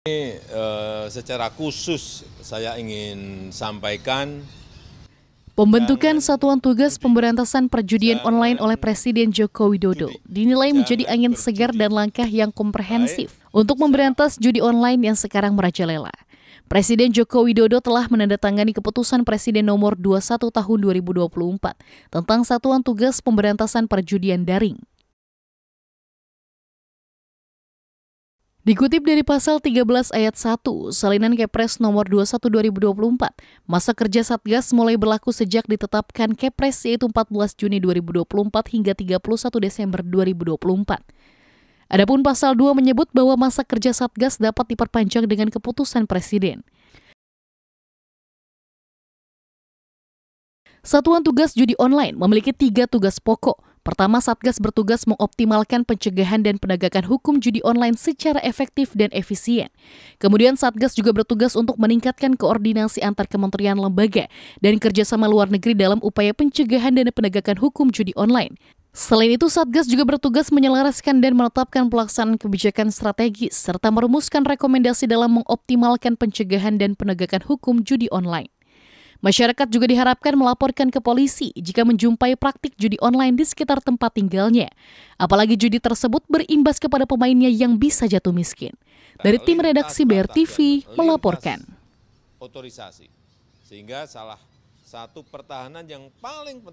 Ini eh, secara khusus saya ingin sampaikan Pembentukan Satuan Tugas Pemberantasan Perjudian Online oleh Presiden Joko Widodo dinilai menjadi angin segar dan langkah yang komprehensif untuk memberantas judi online yang sekarang merajalela. Presiden Joko Widodo telah menandatangani keputusan Presiden nomor 21 tahun 2024 tentang Satuan Tugas Pemberantasan Perjudian Daring. Dikutip dari pasal 13 ayat 1, salinan Kepres nomor 21 2024, masa kerja Satgas mulai berlaku sejak ditetapkan Kepres yaitu 14 Juni 2024 hingga 31 Desember 2024. Adapun pasal 2 menyebut bahwa masa kerja Satgas dapat diperpanjang dengan keputusan Presiden. Satuan Tugas Judi Online memiliki tiga tugas pokok – Pertama, Satgas bertugas mengoptimalkan pencegahan dan penegakan hukum judi online secara efektif dan efisien. Kemudian, Satgas juga bertugas untuk meningkatkan koordinasi antar kementerian lembaga dan kerjasama luar negeri dalam upaya pencegahan dan penegakan hukum judi online. Selain itu, Satgas juga bertugas menyelaraskan dan menetapkan pelaksanaan kebijakan strategis serta merumuskan rekomendasi dalam mengoptimalkan pencegahan dan penegakan hukum judi online. Masyarakat juga diharapkan melaporkan ke polisi jika menjumpai praktik judi online di sekitar tempat tinggalnya. Apalagi judi tersebut berimbas kepada pemainnya yang bisa jatuh miskin. Dari tim redaksi BRTV melaporkan. Otorisasi. Sehingga salah satu pertahanan yang paling penting